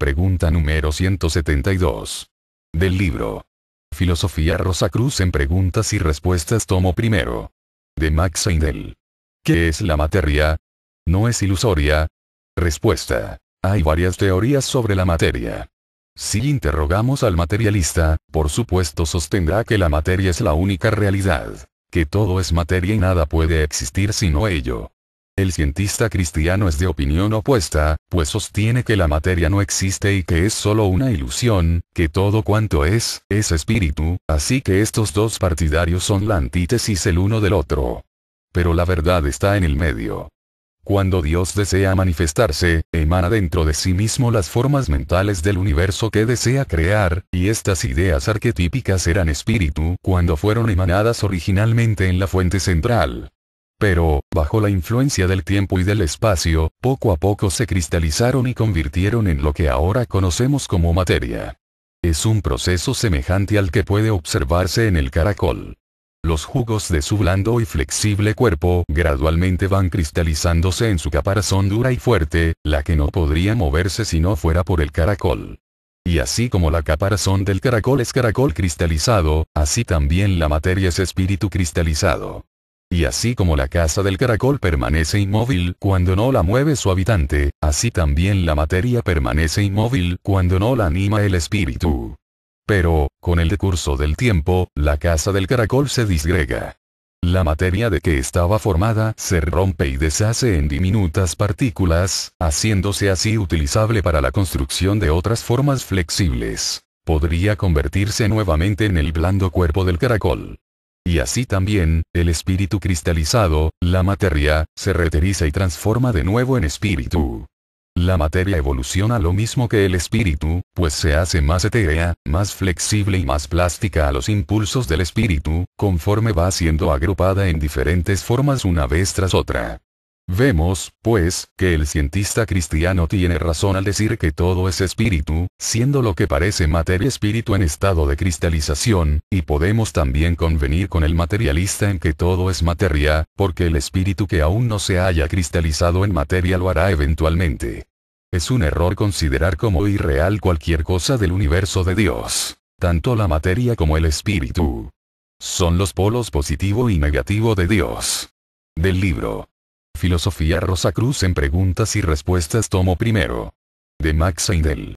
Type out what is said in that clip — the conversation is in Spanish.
Pregunta número 172. Del libro. Filosofía Rosa Cruz en preguntas y respuestas tomo primero. De Max Heindel. ¿Qué es la materia? No es ilusoria. Respuesta. Hay varias teorías sobre la materia. Si interrogamos al materialista, por supuesto sostendrá que la materia es la única realidad, que todo es materia y nada puede existir sino ello. El cientista cristiano es de opinión opuesta, pues sostiene que la materia no existe y que es solo una ilusión, que todo cuanto es, es espíritu, así que estos dos partidarios son la antítesis el uno del otro. Pero la verdad está en el medio. Cuando Dios desea manifestarse, emana dentro de sí mismo las formas mentales del universo que desea crear, y estas ideas arquetípicas eran espíritu cuando fueron emanadas originalmente en la fuente central. Pero, bajo la influencia del tiempo y del espacio, poco a poco se cristalizaron y convirtieron en lo que ahora conocemos como materia. Es un proceso semejante al que puede observarse en el caracol. Los jugos de su blando y flexible cuerpo gradualmente van cristalizándose en su caparazón dura y fuerte, la que no podría moverse si no fuera por el caracol. Y así como la caparazón del caracol es caracol cristalizado, así también la materia es espíritu cristalizado. Y así como la casa del caracol permanece inmóvil cuando no la mueve su habitante, así también la materia permanece inmóvil cuando no la anima el espíritu. Pero, con el decurso del tiempo, la casa del caracol se disgrega. La materia de que estaba formada se rompe y deshace en diminutas partículas, haciéndose así utilizable para la construcción de otras formas flexibles. Podría convertirse nuevamente en el blando cuerpo del caracol y así también, el espíritu cristalizado, la materia, se reteriza y transforma de nuevo en espíritu. La materia evoluciona lo mismo que el espíritu, pues se hace más etérea, más flexible y más plástica a los impulsos del espíritu, conforme va siendo agrupada en diferentes formas una vez tras otra. Vemos, pues, que el cientista cristiano tiene razón al decir que todo es espíritu, siendo lo que parece materia espíritu en estado de cristalización, y podemos también convenir con el materialista en que todo es materia, porque el espíritu que aún no se haya cristalizado en materia lo hará eventualmente. Es un error considerar como irreal cualquier cosa del universo de Dios, tanto la materia como el espíritu. Son los polos positivo y negativo de Dios. Del libro Filosofía Rosa Cruz en preguntas y respuestas tomo primero. De Max Heindel.